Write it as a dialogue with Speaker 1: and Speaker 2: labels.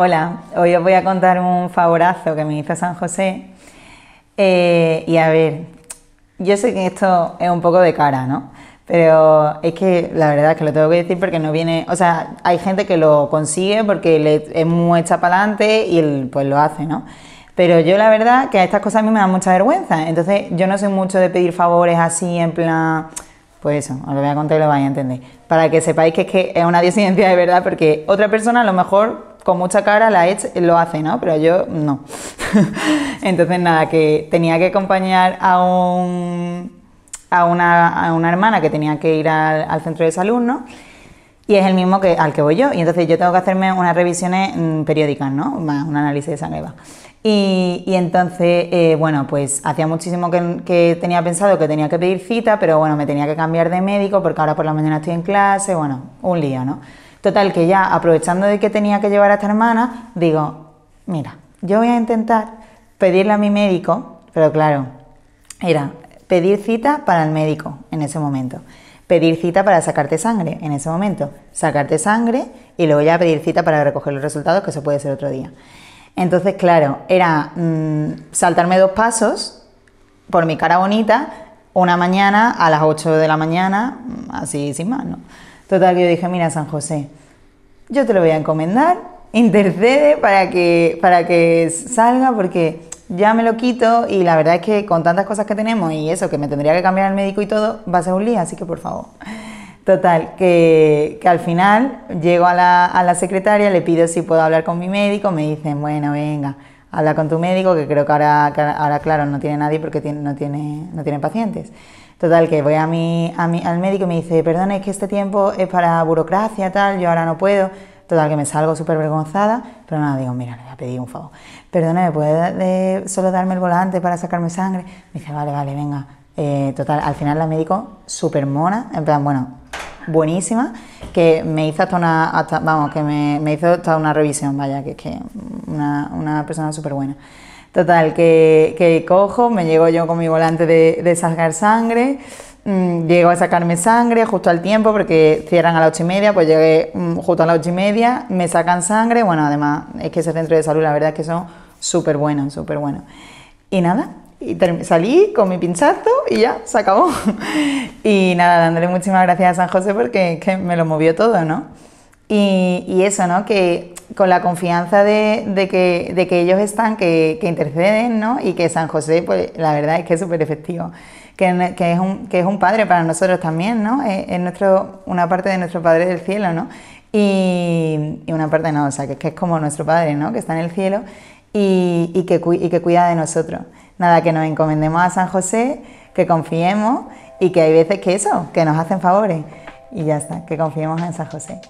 Speaker 1: Hola, hoy os voy a contar un favorazo que me hizo San José. Eh, y a ver, yo sé que esto es un poco de cara, ¿no? Pero es que la verdad es que lo tengo que decir porque no viene. O sea, hay gente que lo consigue porque le, es muy hecha para adelante y pues lo hace, ¿no? Pero yo la verdad que a estas cosas a mí me dan mucha vergüenza. Entonces yo no soy mucho de pedir favores así en plan. Pues eso, os lo voy a contar y lo vais a entender. Para que sepáis que es que es una disidencia de verdad, porque otra persona a lo mejor con mucha cara la Edge lo hace, ¿no? Pero yo no. Entonces, nada, que tenía que acompañar a A una, hermana que tenía que ir al, centro de salud, ¿no? y es el mismo que al que voy yo. Y entonces yo tengo que hacerme unas revisiones mm, periódicas, ¿no? un análisis de sangre Y, entonces, eh, bueno, pues hacía muchísimo que, que, tenía pensado que tenía que pedir cita, pero bueno, me tenía que cambiar de médico porque ahora por la mañana estoy en clase, bueno, un lío, ¿no? Tal que ya aprovechando de que tenía que llevar a esta hermana, digo, mira, yo voy a intentar pedirle a mi médico, pero claro, era pedir cita para el médico en ese momento, pedir cita para sacarte sangre en ese momento, sacarte sangre y luego ya pedir cita para recoger los resultados, que se puede ser otro día. Entonces, claro, era mm, saltarme dos pasos por mi cara bonita una mañana a las 8 de la mañana, mm, así sin más, ¿no? Total, yo dije, mira, San José, yo te lo voy a encomendar, intercede para que, para que salga, porque ya me lo quito y la verdad es que con tantas cosas que tenemos y eso, que me tendría que cambiar el médico y todo, va a ser un lío, así que por favor. Total, que, al final llego a la, a la secretaria, le pido si puedo hablar con mi médico, me dicen, bueno, venga habla con tu médico, que creo que ahora, ahora claro, no tiene nadie porque no, tiene, no tiene pacientes. Total, que voy a mi, a mi, al médico y me dice, perdón, es que este tiempo es para burocracia, tal, yo ahora no puedo. Total, que me salgo súper vergonzada, pero nada, digo, mira, le voy a pedir un favor. Perdona, ¿me puede eh, solo darme el volante para sacarme sangre? Me dice, vale, vale, venga. Eh, total, al final la médico súper mona, en plan, bueno, buenísima, que me hizo hasta una, hasta, vamos, que me, hizo una revisión, vaya, que es que una, persona súper buena. Total, que, que, cojo, me llego yo con mi volante de, sacar sangre, mm, llego a sacarme sangre justo al tiempo porque cierran a las ocho y media, pues llegué mm, justo a las ocho y media, me sacan sangre, bueno, además es que ese centro de salud la verdad es que son súper buenos, súper buenos. Y nada, y salí con mi pinchazo y ya, se acabó. y nada, dándole muchísimas gracias a San José porque es que me lo movió todo, ¿no? Y, y, eso, ¿no? Que con la confianza de, de, que, de que, ellos están, que, que, interceden, ¿no? Y que San José, pues la verdad es que es súper efectivo, que, es un, que es un padre para nosotros también, ¿no? Eh, es, nuestro, una parte de nuestro Padre del Cielo, ¿no? Y, y, una parte no, o sea, que, que es como nuestro Padre, ¿no? Que está en el cielo y, que, que cuida de nosotros. Nada, que nos encomendemos a San José, que confiemos y que hay veces que eso, que nos hacen favores. Y ya está, que confiemos en San José.